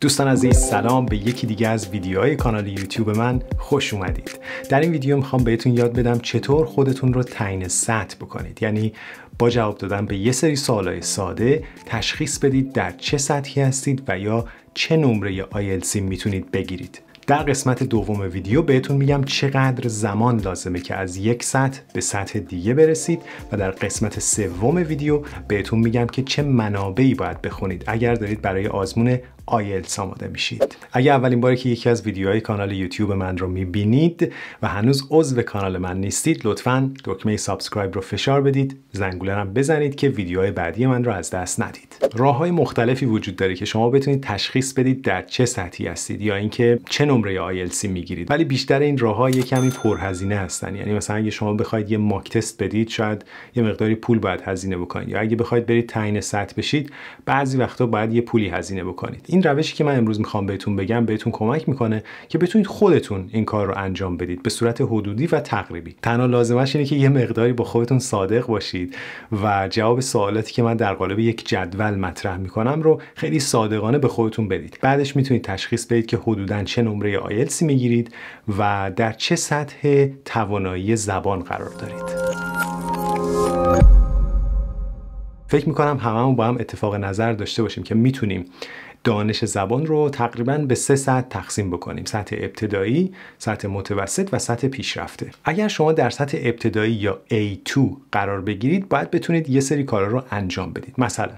دوستان عزیز سلام به یکی دیگه از ویدیوهای کانال یوتیوب من خوش اومدید در این ویدیو میخوام بهتون یاد بدم چطور خودتون رو تعیین سطح بکنید یعنی با جواب دادن به یه سری سوالای ساده تشخیص بدید در چه سطحی هستید و یا چه نمره آیلتس میتونید بگیرید در قسمت دوم ویدیو بهتون میگم چقدر زمان لازمه که از یک سطح به سطح دیگه برسید و در قسمت سوم ویدیو بهتون میگم که چه منابعی باید بخونید اگر دارید برای آزمون آیلتس آماده میشید اگر اولین باری که یکی از ویدیوهای کانال یوتیوب من رو میبینید و هنوز عضو کانال من نیستید لطفا دکمه سابسکرایب رو فشار بدید زنگوله هم بزنید که ویدیوهای بعدی من رو از دست ندید راه های مختلفی وجود داره که شما بتونید تشخیص بدید در چه سطحی هستید یا اینکه چه نمره آیلتس میگیرید ولی بیشتر این راهها یه کمی پرهزینه هستن یعنی مثلا اگه شما بخواید یه ماک تست بدید شاید یه مقداری پول باید هزینه بکنید یا اگه بخواید برید تعیین سطح بشید بعضی وقتا باید یه پولی هزینه بکنید این روشی که من امروز میخوام بهتون بگم بهتون کمک میکنه که بتونید خودتون این کار رو انجام بدید به صورت حدودی و تقریبی تنها لازمش اینه که یه مقداری با خودتون صادق باشید و جواب سوالاتی که من در قالب یک جدول مطرح میکنم رو خیلی صادقانه به خودتون بدید بعدش میتونید تشخیص بدید که حدودا چه نمره آیلسی میگیرید و در چه سطح توانایی زبان قرار دارید فکر میکنم هممون با هم اتفاق نظر داشته باشیم که میتونیم دانش زبان رو تقریبا به سه سطح تقسیم بکنیم سطح ابتدایی سطح متوسط و سطح پیشرفته اگر شما در سطح ابتدایی یا A2 قرار بگیرید باید بتونید یه سری کارا رو انجام بدید مثلا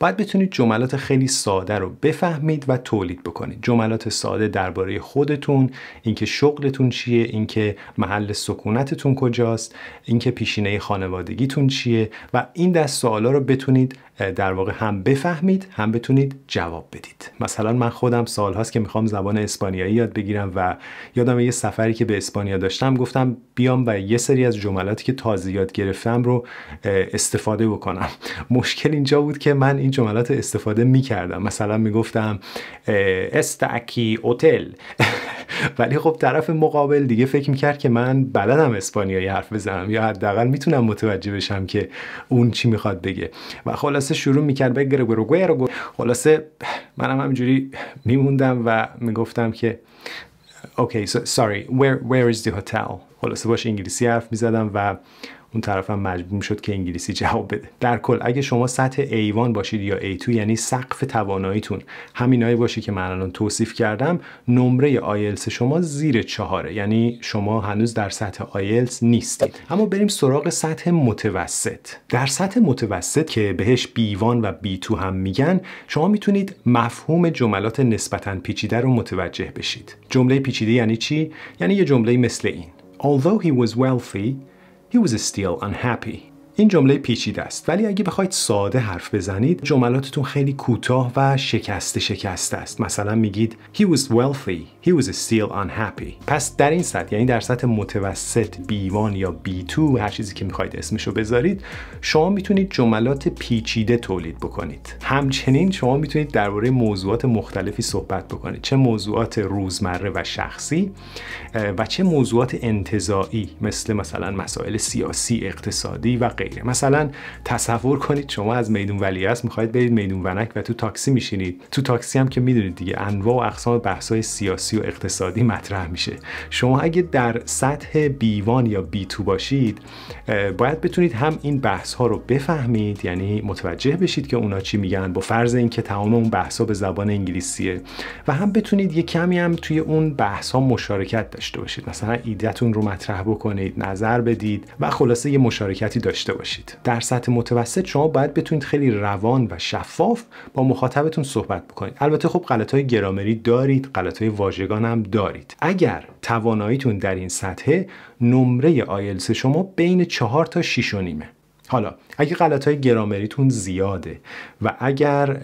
باید بتونید جملات خیلی ساده رو بفهمید و تولید بکنید جملات ساده درباره خودتون اینکه شغلتون چیه اینکه محل سکونتتون کجاست اینکه پیشینه خانوادگیتون چیه و این دست سوالا رو بتونید در واقع هم بفهمید هم بتونید جواب بدید مثلا من خودم سال هاست که میخوام زبان اسپانیایی یاد بگیرم و یادم یه سفری که به اسپانیا داشتم گفتم بیام و یه سری از جملاتی که تازه یاد گرفتم رو استفاده بکنم مشکل اینجا بود که من این جملات استفاده میکردم مثلا میگفتم استاکی اوتل هتل ولی خب طرف مقابل دیگه فکر میکرد که من بلدم اسپانیایی حرف بزنم یا حداقل میتونم متوجه بشم که اون چی میخواد بگه و خلاصه شروع میکرد به و خلاصه منم همینجوری میموندم و میگفتم که اوکی okay, so, where, خلاصه باش انگلیسی حرف میزدم و اون طرفم مجبور شد که انگلیسی جواب بده در کل اگه شما سطح A1 باشید یا A2 یعنی سقف تواناییتون همینایی باشه که من الان توصیف کردم نمره آیلتس شما زیر چهاره یعنی شما هنوز در سطح آیلتس نیستید اما بریم سراغ سطح متوسط در سطح متوسط که بهش B1 و B2 هم میگن شما میتونید مفهوم جملات نسبتا پیچیده رو متوجه بشید جمله پیچیده یعنی چی یعنی یه جمله مثل این although he was wealthy he was still unhappy. این جمله پیچیده است ولی اگه بخواید ساده حرف بزنید جملاتتون خیلی کوتاه و شکسته شکسته است مثلا میگید he was wealthy he was still unhappy پس در این سطح یعنی در سطح متوسط بیوان یا بی 2 هر چیزی که میخواید اسمشو بذارید شما میتونید جملات پیچیده تولید بکنید همچنین شما میتونید درباره موضوعات مختلفی صحبت بکنید چه موضوعات روزمره و شخصی و چه موضوعات انتزاعی مثل مثلا مسائل سیاسی اقتصادی و مثلا تصور کنید شما از میدون ولیعصر میخواید برید میدون ونک و تو تاکسی میشینید تو تاکسی هم که میدونید دیگه انواع و اقسام بحث‌های سیاسی و اقتصادی مطرح میشه شما اگه در سطح بیوان یا بی تو باشید باید بتونید هم این بحث ها رو بفهمید یعنی متوجه بشید که اونا چی میگن با فرض اینکه تمام اون بحث ها به زبان انگلیسیه و هم بتونید یه کمی هم توی اون بحث ها مشارکت داشته باشید مثلا ایدهتون رو مطرح بکنید نظر بدید و خلاصه یه مشارکتی داشته باشید در سطح متوسط شما باید بتونید خیلی روان و شفاف با مخاطبتون صحبت بکنید البته خب های گرامری دارید های واژگان هم دارید اگر تواناییتون در این سطح نمره آیلس شما بین چهار تا شیش و نیمه حالا اگه غلط های گرامریتون زیاده و اگر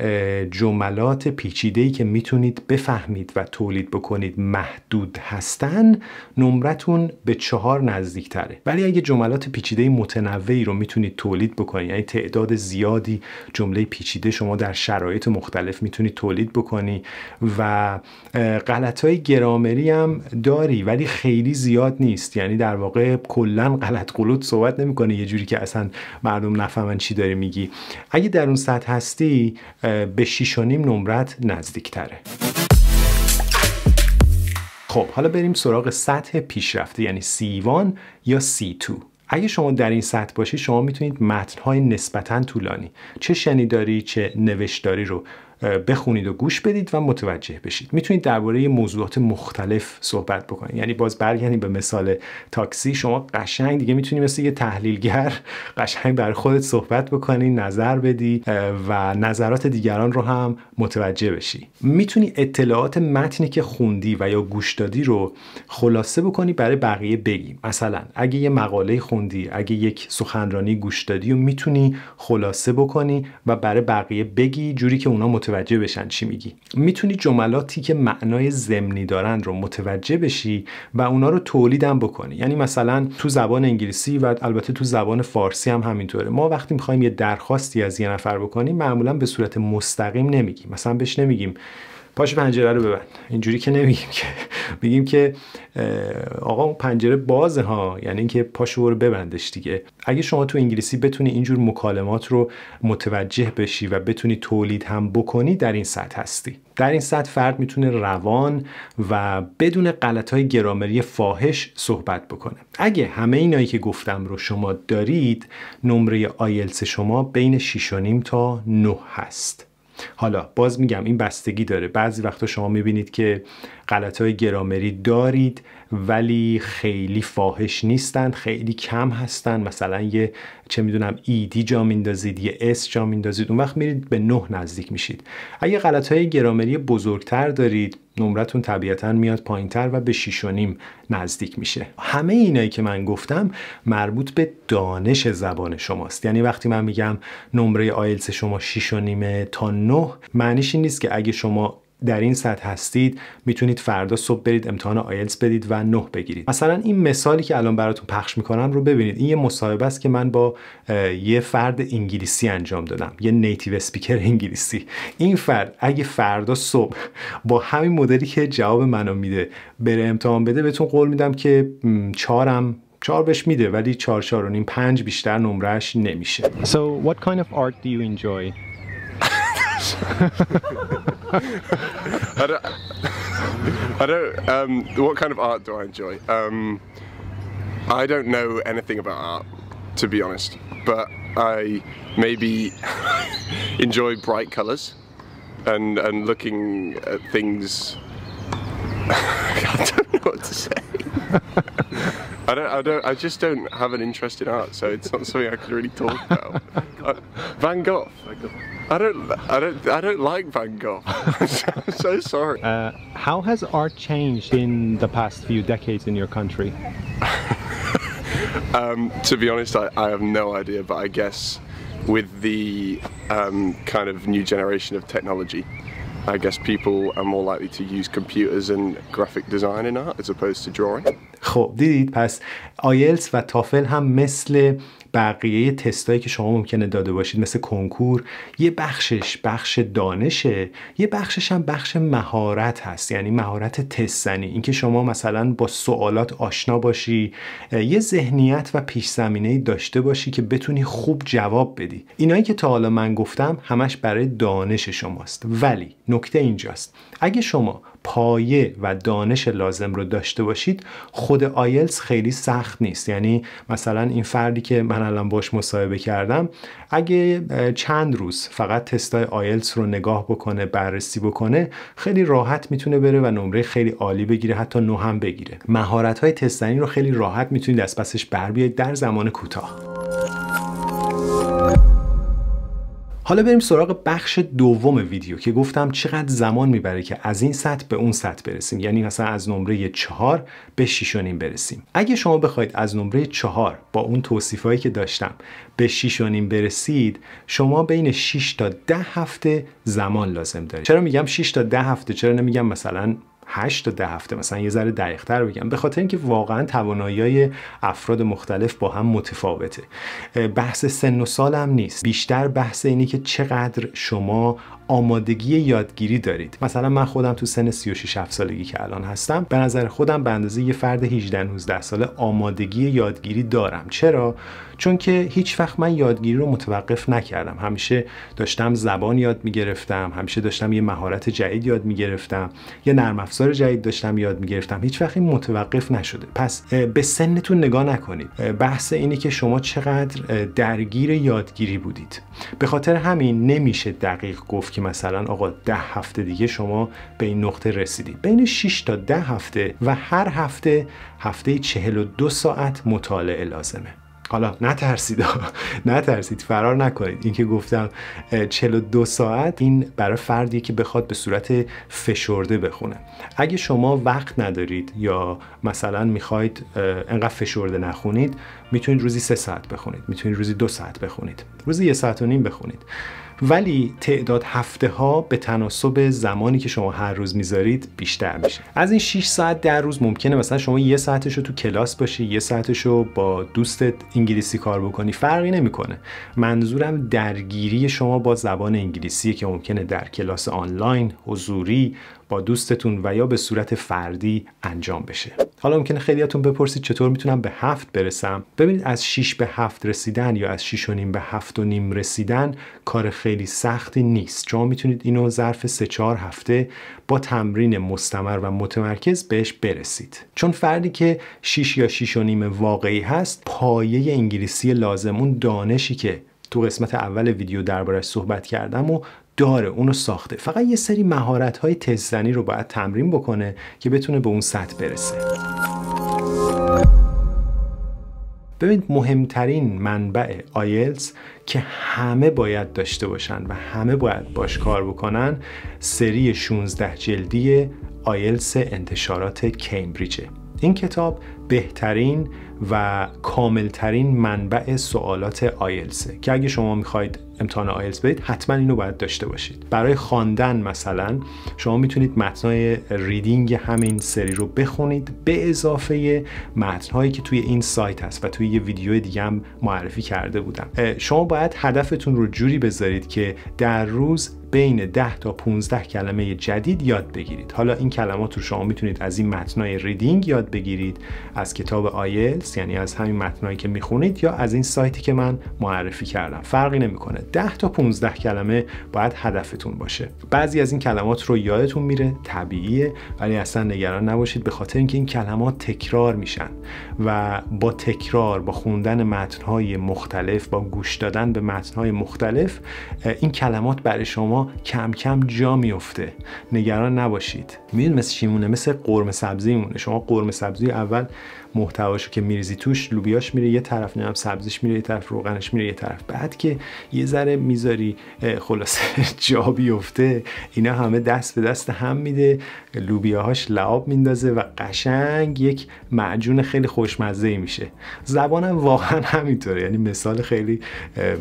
جملات پیچیده که میتونید بفهمید و تولید بکنید محدود هستن نمرتون به چهار نزدیک ولی اگه جملات پیچیده متنوعی رو میتونید تولید بکنید یعنی تعداد زیادی جمله پیچیده شما در شرایط مختلف میتونید تولید بکنی و غلط های گرامری هم داری ولی خیلی زیاد نیست یعنی در واقع کلا غلط قلوت صحبت نمیکنه یه جوری که اصلا مردم نفهمن چی داری میگی اگه در اون سطح هستی به 6.5 نمرت نزدیکتره خب حالا بریم سراغ سطح پیشرفته یعنی C1 یا C2 اگه شما در این سطح باشی شما میتونید متنهای نسبتا طولانی چه شنیداری چه نوشتاری رو بخونید و گوش بدید و متوجه بشید میتونید درباره موضوعات مختلف صحبت بکنید یعنی باز برگردیم به مثال تاکسی شما قشنگ دیگه میتونی مثل یه تحلیلگر قشنگ بر خودت صحبت بکنی نظر بدی و نظرات دیگران رو هم متوجه بشی میتونی اطلاعات متنی که خوندی و یا گوش دادی رو خلاصه بکنی برای بقیه بگی مثلا اگه یه مقاله خوندی اگه یک سخنرانی گوش دادی و میتونی خلاصه بکنی و برای بقیه بگی جوری که اونا متوجه متوجه بشن چی میگی میتونی جملاتی که معنای ضمنی دارن رو متوجه بشی و اونا رو تولیدم بکنی یعنی مثلا تو زبان انگلیسی و البته تو زبان فارسی هم همینطوره ما وقتی میخوایم یه درخواستی از یه نفر بکنیم معمولا به صورت مستقیم نمیگیم مثلا بهش نمیگیم پاش پنجره رو ببند اینجوری که نمیگیم که میگیم که آقا پنجره بازه ها یعنی اینکه پاشو رو ببندش دیگه اگه شما تو انگلیسی بتونی اینجور مکالمات رو متوجه بشی و بتونی تولید هم بکنی در این سطح هستی در این سطح فرد میتونه روان و بدون غلط های گرامری فاحش صحبت بکنه اگه همه اینایی که گفتم رو شما دارید نمره آیلتس شما بین 6.5 تا 9 هست حالا باز میگم این بستگی داره بعضی وقتا شما میبینید که غلط های گرامری دارید ولی خیلی فاحش نیستند خیلی کم هستند مثلا یه چه میدونم دی e جا میندازید یه اس جا میندازید اون وقت میرید به نه نزدیک میشید اگه غلط های گرامری بزرگتر دارید نمرتون طبیعتا میاد پایینتر و به نیم نزدیک میشه همه اینایی که من گفتم مربوط به دانش زبان شماست یعنی وقتی من میگم نمره آیلتس شما نیمه تا 9 معنیش این نیست که اگه شما در این سطح هستید میتونید فردا صبح برید امتحان آیلتس بدید و نه بگیرید مثلا این مثالی که الان براتون پخش میکنم رو ببینید این یه مصاحبه است که من با یه فرد انگلیسی انجام دادم یه نیتیو اسپیکر انگلیسی این فرد اگه فردا صبح با همین مدلی که جواب منو میده بره امتحان بده بهتون قول میدم که چارم چهار بهش میده ولی چهار چهار و نیم پنج بیشتر نمرش نمیشه what kind of art do you enjoy? I don't. I don't um, what kind of art do I enjoy? Um, I don't know anything about art, to be honest. But I maybe enjoy bright colours and and looking at things. I don't know what to say. I don't, I don't, I just don't have an interest in art, so it's not something I could really talk about. uh, Van Gogh. I don't, I don't, I don't like Van Gogh. I'm so sorry. Uh, how has art changed in the past few decades in your country? um, to be honest, I, I, have no idea, but I guess with the um, kind of new generation of technology, I guess people are more likely to use computers and graphic design in art as opposed to drawing. خب دیدید پس آیلتس و تافل هم مثل بقیه تستایی که شما ممکنه داده باشید مثل کنکور یه بخشش بخش دانشه یه بخشش هم بخش مهارت هست یعنی مهارت تستنی اینکه شما مثلا با سوالات آشنا باشی یه ذهنیت و پیش داشته باشی که بتونی خوب جواب بدی اینایی که تا حالا من گفتم همش برای دانش شماست ولی نکته اینجاست اگه شما پایه و دانش لازم رو داشته باشید خود آیلز خیلی سخت نیست یعنی مثلا این فردی که من الان باش مصاحبه کردم اگه چند روز فقط تستای آیلز رو نگاه بکنه بررسی بکنه خیلی راحت میتونه بره و نمره خیلی عالی بگیره حتی نو هم بگیره مهارت های تستنی رو خیلی راحت میتونید از پسش بر بیاید در زمان کوتاه حالا بریم سراغ بخش دوم ویدیو که گفتم چقدر زمان میبره که از این سطح به اون سطح برسیم یعنی مثلا از نمره چهار به نیم برسیم اگه شما بخواید از نمره چهار با اون هایی که داشتم به نیم برسید شما بین 6 تا ده هفته زمان لازم دارید چرا میگم 6 تا ده هفته چرا نمیگم مثلا 8 تا 10 هفته مثلا یه ذره دقیقتر بگم به خاطر اینکه واقعا توانایی افراد مختلف با هم متفاوته بحث سن و سال هم نیست بیشتر بحث اینه که چقدر شما آمادگی یادگیری دارید مثلا من خودم تو سن 36 7 سالگی که الان هستم به نظر خودم به اندازه یه فرد 18 19 ساله آمادگی یادگیری دارم چرا چون که هیچ وقت من یادگیری رو متوقف نکردم همیشه داشتم زبان یاد میگرفتم همیشه داشتم یه مهارت جدید یاد میگرفتم یه نرم افزار جدید داشتم یاد میگرفتم هیچ وقت این متوقف نشده پس به سنتون نگاه نکنید بحث اینه که شما چقدر درگیر یادگیری بودید به خاطر همین نمیشه دقیق گفت مثلا آقا ده هفته دیگه شما به این نقطه رسیدید بین 6 تا ده هفته و هر هفته هفته 42 ساعت مطالعه لازمه حالا نترسید نترسید فرار نکنید اینکه گفتم 42 ساعت این برای فردی که بخواد به صورت فشرده بخونه اگه شما وقت ندارید یا مثلا میخواید انقدر فشرده نخونید میتونید روزی سه ساعت بخونید میتونید روزی دو ساعت بخونید روزی یه ساعت و نیم بخونید ولی تعداد هفته ها به تناسب زمانی که شما هر روز میذارید بیشتر میشه از این 6 ساعت در روز ممکنه مثلا شما یه ساعتش رو تو کلاس باشی یه ساعتش رو با دوستت انگلیسی کار بکنی فرقی نمیکنه منظورم درگیری شما با زبان انگلیسی که ممکنه در کلاس آنلاین حضوری با دوستتون و یا به صورت فردی انجام بشه حالا ممکنه خیلیاتون بپرسید چطور میتونم به هفت برسم ببینید از 6 به هفت رسیدن یا از 6 و نیم به هفت و نیم رسیدن کار خیلی سختی نیست شما میتونید اینو ظرف سه چهار هفته با تمرین مستمر و متمرکز بهش برسید چون فردی که 6 یا 6 و نیم واقعی هست پایه انگلیسی لازم اون دانشی که تو قسمت اول ویدیو دربارش صحبت کردم و داره اونو ساخته فقط یه سری مهارت های تززنی رو باید تمرین بکنه که بتونه به اون سطح برسه ببینید مهمترین منبع آیلتس که همه باید داشته باشن و همه باید باش کار بکنن سری 16 جلدی آیلتس انتشارات کیمبریجه این کتاب بهترین و کاملترین منبع سوالات آیلس که اگه شما میخواید امتحان آیلتس بدید حتما اینو باید داشته باشید برای خواندن مثلا شما میتونید متنای ریدینگ همین سری رو بخونید به اضافه متنهایی که توی این سایت هست و توی یه ویدیو دیگه هم معرفی کرده بودم شما باید هدفتون رو جوری بذارید که در روز بین 10 تا 15 کلمه جدید یاد بگیرید حالا این کلمات رو شما میتونید از این متنای ریدینگ یاد بگیرید از کتاب آیلز یعنی از همین متنایی که میخونید یا از این سایتی که من معرفی کردم فرقی نمیکنه 10 تا 15 کلمه باید هدفتون باشه بعضی از این کلمات رو یادتون میره طبیعیه ولی اصلا نگران نباشید به خاطر اینکه این کلمات تکرار میشن و با تکرار با خوندن متنهای مختلف با گوش دادن به متنهای مختلف این کلمات برای شما کم کم جا میفته نگران نباشید میدون مثل چی مثل قرم سبزی مونه شما قرم سبزی اول محتواشو که میریزی توش لوبیاش میره یه طرف نمیدونم سبزیش میره یه طرف روغنش میره یه طرف بعد که یه ذره میذاری خلاصه جا بیفته اینا همه دست به دست هم میده لوبیاهاش لعاب میندازه و قشنگ یک معجون خیلی خوشمزه ای میشه زبانم واقعا همینطوره یعنی مثال خیلی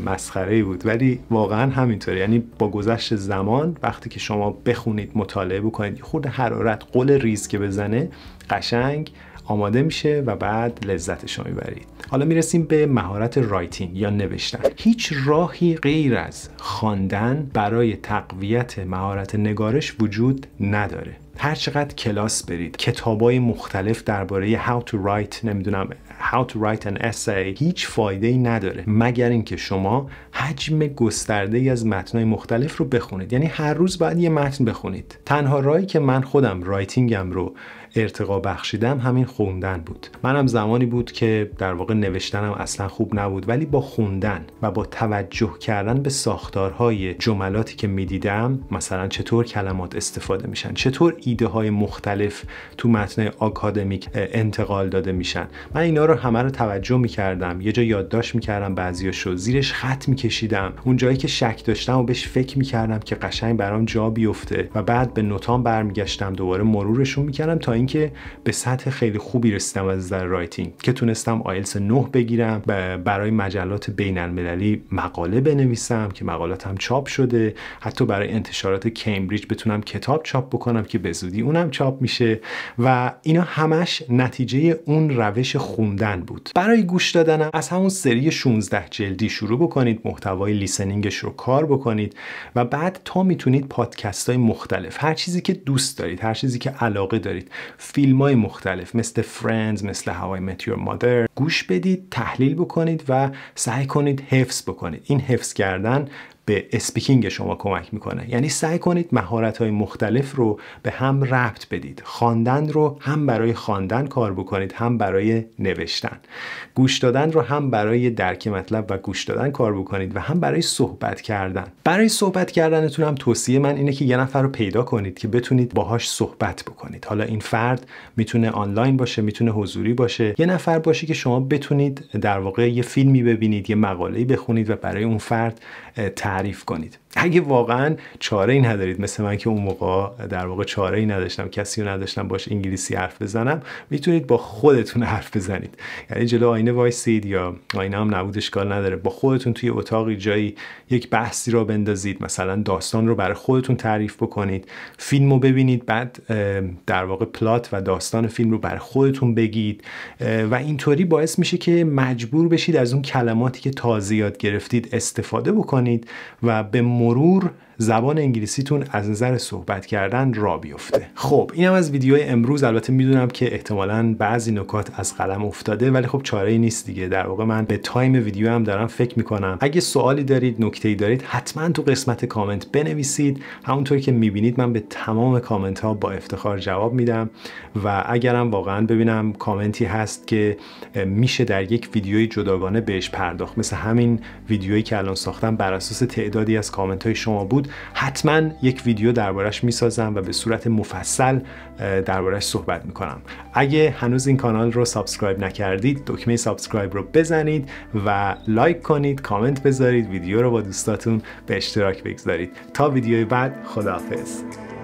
مسخره ای بود ولی واقعا همینطوره یعنی با گذشت زمان وقتی که شما بخونید مطالعه بکنید خود حرارت قل ریز که بزنه قشنگ آماده میشه و بعد لذتش رو میبرید حالا میرسیم به مهارت رایتینگ یا نوشتن هیچ راهی غیر از خواندن برای تقویت مهارت نگارش وجود نداره هر چقدر کلاس برید کتابای مختلف درباره how to write نمیدونم how to write an essay هیچ فایده ای نداره مگر اینکه شما حجم گسترده ای از متنای مختلف رو بخونید یعنی هر روز باید یه متن بخونید تنها راهی که من خودم رایتینگم رو ارتقا بخشیدم همین خوندن بود منم زمانی بود که در واقع نوشتنم اصلا خوب نبود ولی با خوندن و با توجه کردن به ساختارهای جملاتی که میدیدم مثلا چطور کلمات استفاده میشن چطور ایده های مختلف تو متن آکادمیک انتقال داده میشن من اینا رو همه رو توجه میکردم یه جا یادداشت میکردم بعضیاشو زیرش خط میکشیدم اون جایی که شک داشتم و بهش فکر میکردم که قشنگ برام جا بیفته و بعد به نوتام برمیگشتم دوباره مرورشون میکردم تا اینکه به سطح خیلی خوبی رسیدم از نظر رایتینگ که تونستم آیلتس 9 بگیرم برای مجلات بین المللی مقاله بنویسم که مقالاتم چاپ شده حتی برای انتشارات کمبریج بتونم کتاب چاپ بکنم که به زودی اونم چاپ میشه و اینا همش نتیجه اون روش خوندن بود برای گوش دادنم از همون سری 16 جلدی شروع بکنید محتوای لیسنینگش رو کار بکنید و بعد تا میتونید پادکست های مختلف هر چیزی که دوست دارید هر چیزی که علاقه دارید فیلم های مختلف مثل فرندز مثل هوای متیور مادر گوش بدید تحلیل بکنید و سعی کنید حفظ بکنید این حفظ کردن به اسپیکینگ شما کمک میکنه یعنی سعی کنید مهارت های مختلف رو به هم ربط بدید خواندن رو هم برای خواندن کار بکنید هم برای نوشتن گوش دادن رو هم برای درک مطلب و گوش دادن کار بکنید و هم برای صحبت کردن برای صحبت کردنتون هم توصیه من اینه که یه نفر رو پیدا کنید که بتونید باهاش صحبت بکنید حالا این فرد میتونه آنلاین باشه میتونه حضوری باشه یه نفر باشه که شما بتونید در واقع یه فیلمی ببینید یه ای بخونید و برای اون فرد تعریف کنید اگه واقعا چاره ای ندارید مثل من که اون موقع در واقع چاره ای نداشتم کسی رو نداشتم باش انگلیسی حرف بزنم میتونید با خودتون حرف بزنید یعنی جلو آینه وایسید یا آینه هم نبود اشکال نداره با خودتون توی اتاقی جایی یک بحثی را بندازید مثلا داستان رو برای خودتون تعریف بکنید فیلم رو ببینید بعد در واقع پلات و داستان فیلم رو برای خودتون بگید و اینطوری باعث میشه که مجبور بشید از اون کلماتی که تازه یاد گرفتید استفاده بکنید و به مرور زبان انگلیسیتون از نظر صحبت کردن را بیفته خب اینم از ویدیو امروز البته میدونم که احتمالا بعضی نکات از قلم افتاده ولی خب چاره ای نیست دیگه در واقع من به تایم ویدیو هم دارم فکر میکنم اگه سوالی دارید نکته ای دارید حتما تو قسمت کامنت بنویسید همونطور که میبینید من به تمام کامنت ها با افتخار جواب میدم و اگرم واقعا ببینم کامنتی هست که میشه در یک ویدیوی جداگانه بهش پرداخت مثل همین ویدیویی که الان ساختم بر اساس تعدادی از کامنت های شما بود حتما یک ویدیو دربارش میسازم و به صورت مفصل دربارش صحبت میکنم اگه هنوز این کانال رو سابسکرایب نکردید دکمه سابسکرایب رو بزنید و لایک کنید کامنت بذارید ویدیو رو با دوستاتون به اشتراک بگذارید تا ویدیوی بعد خداحافظ